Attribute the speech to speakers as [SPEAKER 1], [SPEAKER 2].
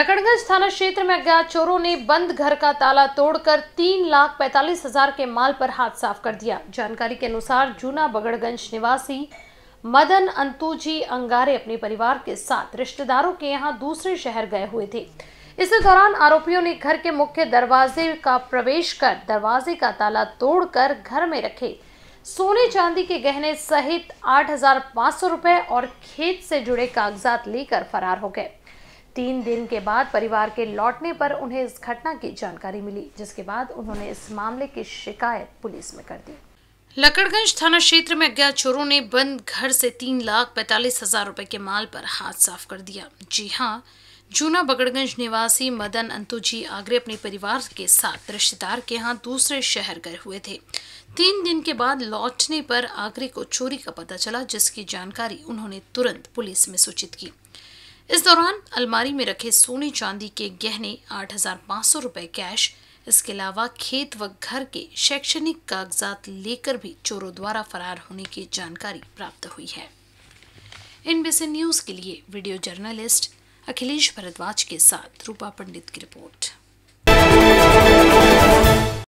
[SPEAKER 1] लकड़गंज थाना क्षेत्र में अज्ञात चोरों ने बंद घर का ताला तोड़कर तीन लाख पैतालीस हजार के माल पर हाथ साफ कर दिया जानकारी के अनुसार जूना बगड़गंज निवासी मदन अंतुजी अंगारे अपने परिवार के साथ रिश्तेदारों के यहाँ दूसरे शहर गए हुए थे इस दौरान आरोपियों ने घर के मुख्य दरवाजे का प्रवेश कर दरवाजे का ताला तोड़कर घर में रखे सोने चांदी के गहने सहित आठ हजार सौ और खेत से जुड़े कागजात लेकर फरार हो गए तीन दिन के बाद परिवार के लौटने पर उन्हें इस घटना की जानकारी मिली जिसके बाद उन्होंने इस मामले की शिकायत पुलिस में कर दी लकड़गंज थाना क्षेत्र में अज्ञात चोरों ने बंद घर से तीन लाख पैतालीस हजार रुपए के माल पर हाथ साफ कर दिया जी हाँ जूना बगड़गंज निवासी मदन अंतु जी आगरे अपने परिवार के साथ रिश्तेदार के यहाँ दूसरे शहर गए हुए थे तीन दिन के बाद लौटने पर आगरे को चोरी का पता चला जिसकी जानकारी उन्होंने तुरंत पुलिस में सूचित की इस दौरान अलमारी में रखे सोने चांदी के गहने आठ हजार पाँच सौ रुपये कैश इसके अलावा खेत व घर के शैक्षणिक कागजात लेकर भी चोरों द्वारा फरार होने की जानकारी प्राप्त हुई है इन न्यूज के लिए वीडियो जर्नलिस्ट अखिलेश भरद्वाज के साथ रूपा पंडित की रिपोर्ट